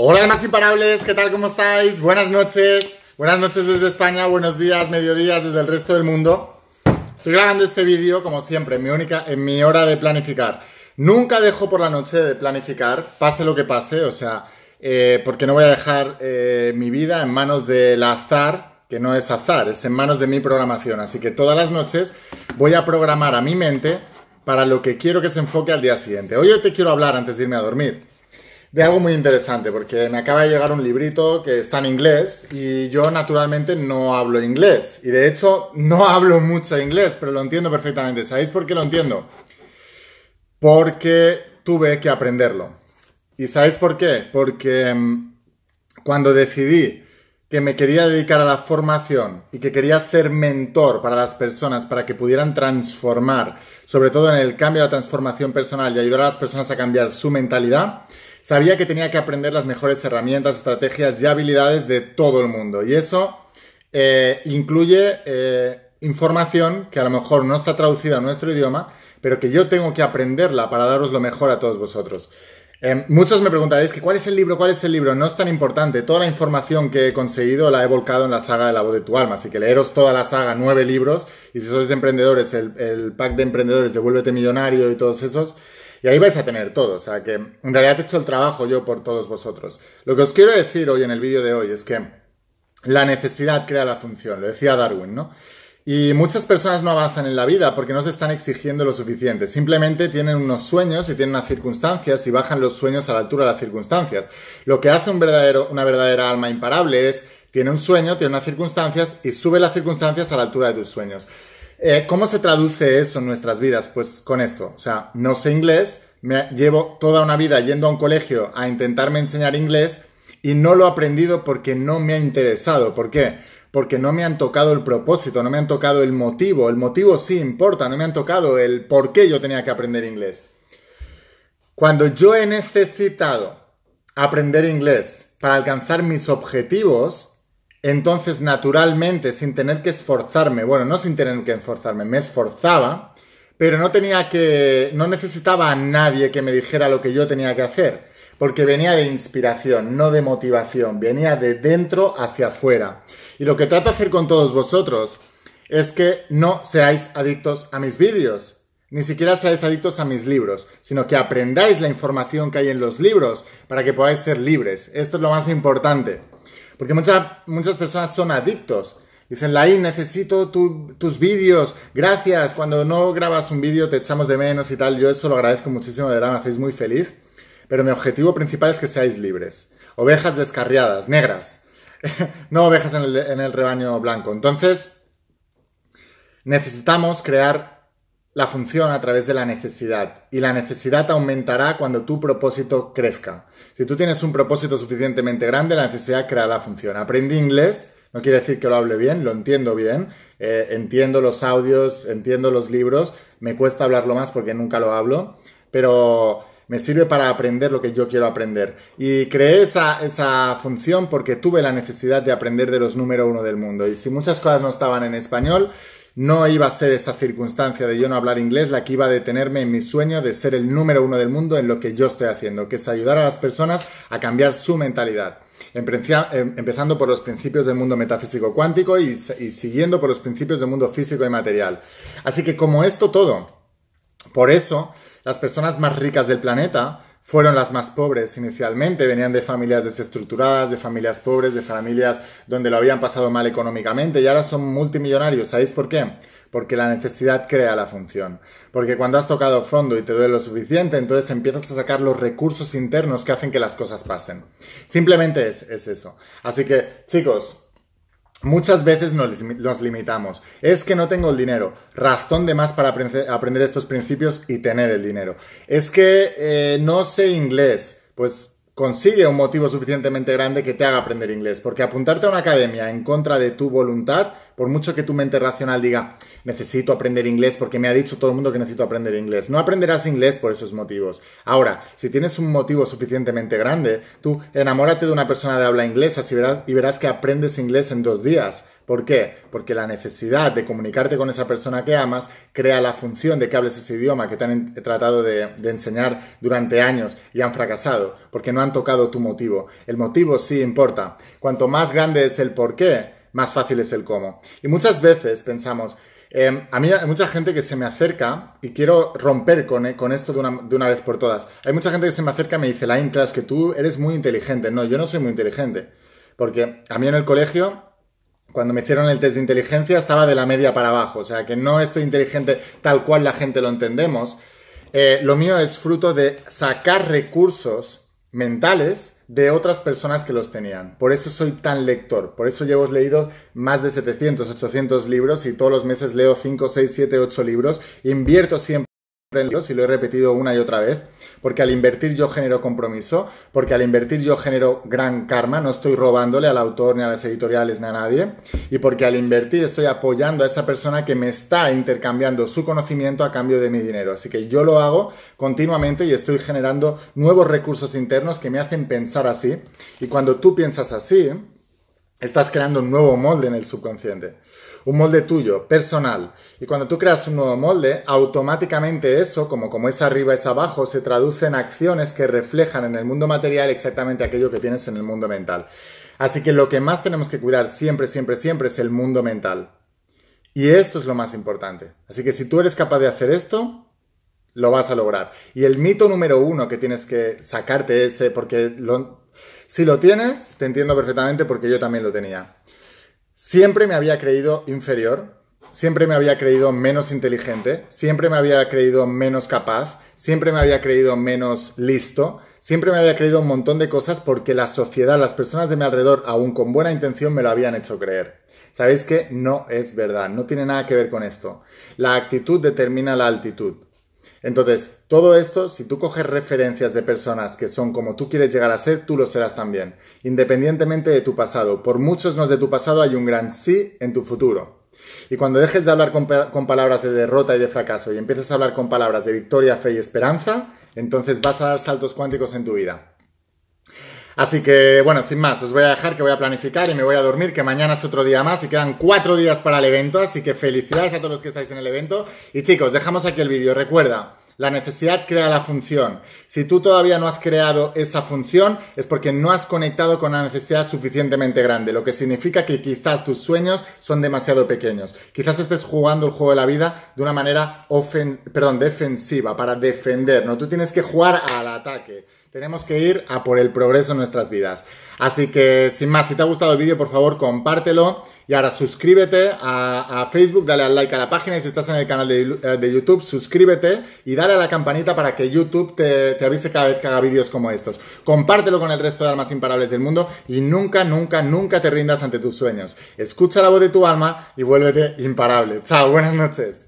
Hola, más imparables, ¿qué tal? ¿Cómo estáis? Buenas noches. Buenas noches desde España, buenos días, mediodías desde el resto del mundo. Estoy grabando este vídeo, como siempre, en mi, única, en mi hora de planificar. Nunca dejo por la noche de planificar, pase lo que pase, o sea, eh, porque no voy a dejar eh, mi vida en manos del azar, que no es azar, es en manos de mi programación. Así que todas las noches voy a programar a mi mente para lo que quiero que se enfoque al día siguiente. Hoy te quiero hablar antes de irme a dormir de algo muy interesante, porque me acaba de llegar un librito que está en inglés y yo naturalmente no hablo inglés. Y de hecho no hablo mucho inglés, pero lo entiendo perfectamente. ¿Sabéis por qué lo entiendo? Porque tuve que aprenderlo. ¿Y sabéis por qué? Porque em, cuando decidí que me quería dedicar a la formación y que quería ser mentor para las personas, para que pudieran transformar, sobre todo en el cambio de la transformación personal y ayudar a las personas a cambiar su mentalidad, sabía que tenía que aprender las mejores herramientas, estrategias y habilidades de todo el mundo. Y eso eh, incluye eh, información que a lo mejor no está traducida a nuestro idioma, pero que yo tengo que aprenderla para daros lo mejor a todos vosotros. Eh, muchos me preguntaréis que cuál es el libro, cuál es el libro. No es tan importante. Toda la información que he conseguido la he volcado en la saga de la voz de tu alma. Así que leeros toda la saga, nueve libros. Y si sois emprendedores, el, el pack de emprendedores, devuélvete millonario y todos esos. Y ahí vais a tener todo, o sea que en realidad he hecho el trabajo yo por todos vosotros. Lo que os quiero decir hoy en el vídeo de hoy es que la necesidad crea la función, lo decía Darwin, ¿no? Y muchas personas no avanzan en la vida porque no se están exigiendo lo suficiente. Simplemente tienen unos sueños y tienen unas circunstancias y bajan los sueños a la altura de las circunstancias. Lo que hace un verdadero, una verdadera alma imparable es tiene un sueño, tiene unas circunstancias y sube las circunstancias a la altura de tus sueños. Eh, ¿Cómo se traduce eso en nuestras vidas? Pues con esto, o sea, no sé inglés, me llevo toda una vida yendo a un colegio a intentarme enseñar inglés y no lo he aprendido porque no me ha interesado. ¿Por qué? Porque no me han tocado el propósito, no me han tocado el motivo. El motivo sí importa, no me han tocado el por qué yo tenía que aprender inglés. Cuando yo he necesitado aprender inglés para alcanzar mis objetivos, entonces, naturalmente, sin tener que esforzarme, bueno, no sin tener que esforzarme, me esforzaba, pero no tenía que, no necesitaba a nadie que me dijera lo que yo tenía que hacer, porque venía de inspiración, no de motivación, venía de dentro hacia afuera. Y lo que trato de hacer con todos vosotros es que no seáis adictos a mis vídeos, ni siquiera seáis adictos a mis libros, sino que aprendáis la información que hay en los libros para que podáis ser libres. Esto es lo más importante. Porque muchas personas son adictos. Dicen, Laín, necesito tus vídeos, gracias, cuando no grabas un vídeo te echamos de menos y tal, yo eso lo agradezco muchísimo, de verdad me hacéis muy feliz, pero mi objetivo principal es que seáis libres, ovejas descarriadas, negras, no ovejas en el, en el rebaño blanco. Entonces, necesitamos crear la función a través de la necesidad y la necesidad aumentará cuando tu propósito crezca. Si tú tienes un propósito suficientemente grande, la necesidad crea la función. Aprendí inglés, no quiere decir que lo hable bien, lo entiendo bien, eh, entiendo los audios, entiendo los libros, me cuesta hablarlo más porque nunca lo hablo, pero me sirve para aprender lo que yo quiero aprender. Y creé esa, esa, función porque tuve la necesidad de aprender de los número uno del mundo. Y si muchas cosas no estaban en español, no iba a ser esa circunstancia de yo no hablar inglés la que iba a detenerme en mi sueño de ser el número uno del mundo en lo que yo estoy haciendo, que es ayudar a las personas a cambiar su mentalidad em, empezando por los principios del mundo metafísico cuántico y, y, siguiendo por los principios del mundo físico y material. Así que como esto todo, por eso las personas más ricas del planeta fueron las más pobres inicialmente, venían de familias desestructuradas, de familias pobres, de familias donde lo habían pasado mal económicamente y ahora son multimillonarios. ¿Sabéis por qué? Porque la necesidad crea la función. Porque cuando has tocado fondo y te duele lo suficiente, entonces empiezas a sacar los recursos internos que hacen que las cosas pasen. Simplemente es, es eso. Así que, chicos, Muchas veces nos, limitamos. Es que no tengo el dinero. Razón de más para aprender estos principios y tener el dinero. Es que eh, no sé inglés. Pues consigue un motivo suficientemente grande que te haga aprender inglés. Porque apuntarte a una academia en contra de tu voluntad, por mucho que tu mente racional diga, necesito aprender inglés porque me ha dicho todo el mundo que necesito aprender inglés. No aprenderás inglés por esos motivos. Ahora, si tienes un motivo suficientemente grande, tú enamórate de una persona de habla inglesa y verás, que aprendes inglés en dos días. ¿Por qué? Porque la necesidad de comunicarte con esa persona que amas crea la función de que hables ese idioma que te han eh, tratado de, de, enseñar durante años y han fracasado, porque no han tocado tu motivo. El motivo sí importa. Cuanto más grande es el por qué, más fácil es el cómo. Y muchas veces pensamos, Em, a mí hay mucha gente que se me acerca y quiero romper con, eh, con esto de una, vez por todas. Hay mucha gente que se me acerca y me dice, Lain, claro, que tú eres muy inteligente. No, yo no soy muy inteligente. Porque a mí en el colegio, cuando me hicieron el test de inteligencia, estaba de la media para abajo. O sea, que no estoy inteligente tal cual la gente lo entendemos. Eh, lo mío es fruto de sacar recursos mentales de otras personas que los tenían. Por eso soy tan lector, por eso llevo leído más de 700, 800 libros y todos los meses leo 5, 6, 7, 8 libros. Invierto siempre si lo he repetido una y otra vez, porque al invertir yo genero compromiso, porque al invertir yo genero gran karma, no estoy robándole al autor, ni a las editoriales, ni a nadie, y porque al invertir estoy apoyando a esa persona que me está intercambiando su conocimiento a cambio de mi dinero. Así que yo lo hago continuamente y estoy generando nuevos recursos internos que me hacen pensar así, y cuando tú piensas así, estás creando un nuevo molde en el subconsciente un molde tuyo, personal. Y cuando tú creas un nuevo molde, automáticamente eso, como, como es arriba, es abajo, se traduce en acciones que reflejan en el mundo material exactamente aquello que tienes en el mundo mental. Así que lo que más tenemos que cuidar siempre, siempre, siempre es el mundo mental. Y esto es lo más importante. Así que si tú eres capaz de hacer esto, lo vas a lograr. Y el mito número uno que tienes que sacarte ese porque si lo tienes, te entiendo perfectamente porque yo también lo tenía. Siempre me había creído inferior, siempre me había creído menos inteligente, siempre me había creído menos capaz, siempre me había creído menos listo, siempre me había creído un montón de cosas porque la sociedad, las personas de mi alrededor, aún con buena intención, me lo habían hecho creer. Sabéis que no es verdad, no tiene nada que ver con esto. La actitud determina la altitud. Entonces, todo esto, si tú coges referencias de personas que son como tú quieres llegar a ser, tú lo serás también, independientemente de tu pasado. Por muchos no de tu pasado, hay un gran sí en tu futuro. Y cuando dejes de hablar con, con palabras de derrota y de fracaso y empieces a hablar con palabras de victoria, fe y esperanza, entonces vas a dar saltos cuánticos en tu vida. Así que, bueno, sin más, os voy a dejar que voy a planificar y me voy a dormir, que mañana es otro día más y quedan cuatro días para el evento, así que felicidades a todos los que estáis en el evento. Y chicos, dejamos aquí el vídeo, recuerda. La necesidad crea la función. Si tú todavía no has creado esa función es porque no has conectado con la necesidad suficientemente grande, lo que significa que quizás tus sueños son demasiado pequeños. Quizás estés jugando el juego de la vida de una manera defensiva, para defender. No, tú tienes que jugar al ataque. Tenemos que ir a por el progreso en nuestras vidas. Así que, sin más, si te ha gustado el vídeo, por favor, compártelo. Y ahora suscríbete a, Facebook, dale al like a la página y si estás en el canal eh, de, YouTube, suscríbete y dale a la campanita para que YouTube te, te avise cada vez que haga vídeos como estos. Compártelo con el resto de almas imparables del mundo y nunca, nunca, nunca te rindas ante tus sueños. Escucha la voz de tu alma y vuélvete imparable. Chao, buenas noches.